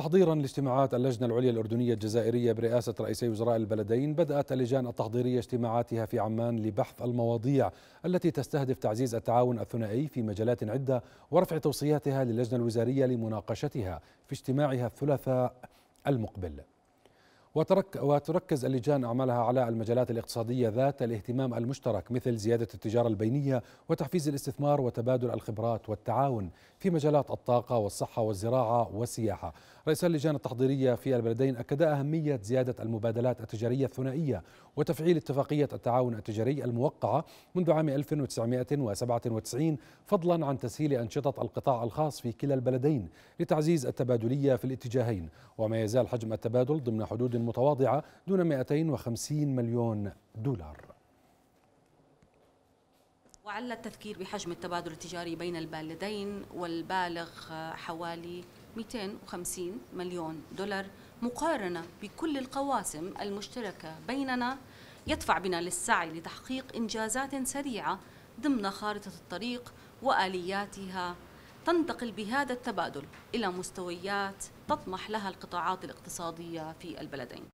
تحضيرا لاجتماعات اللجنة العليا الأردنية الجزائرية برئاسة رئيسي وزراء البلدين بدأت اللجان التحضيرية اجتماعاتها في عمان لبحث المواضيع التي تستهدف تعزيز التعاون الثنائي في مجالات عدة ورفع توصياتها للجنة الوزارية لمناقشتها في اجتماعها الثلاثاء المقبل وترك وتركز اللجان أعمالها على المجالات الاقتصادية ذات الاهتمام المشترك مثل زيادة التجارة البينية وتحفيز الاستثمار وتبادل الخبرات والتعاون في مجالات الطاقة والصحة والزراعة والسياحة رئيس اللجان التحضيرية في البلدين أكد أهمية زيادة المبادلات التجارية الثنائية وتفعيل اتفاقية التعاون التجاري الموقعة منذ عام 1997 فضلا عن تسهيل أنشطة القطاع الخاص في كلا البلدين لتعزيز التبادلية في الاتجاهين وما يزال حجم التبادل ضمن حدود متواضعة دون 250 مليون دولار وعلى التذكير بحجم التبادل التجاري بين البلدين والبالغ حوالي 250 مليون دولار مقارنة بكل القواسم المشتركة بيننا يدفع بنا للسعي لتحقيق إنجازات سريعة ضمن خارطة الطريق وآلياتها تنتقل بهذا التبادل إلى مستويات تطمح لها القطاعات الاقتصادية في البلدين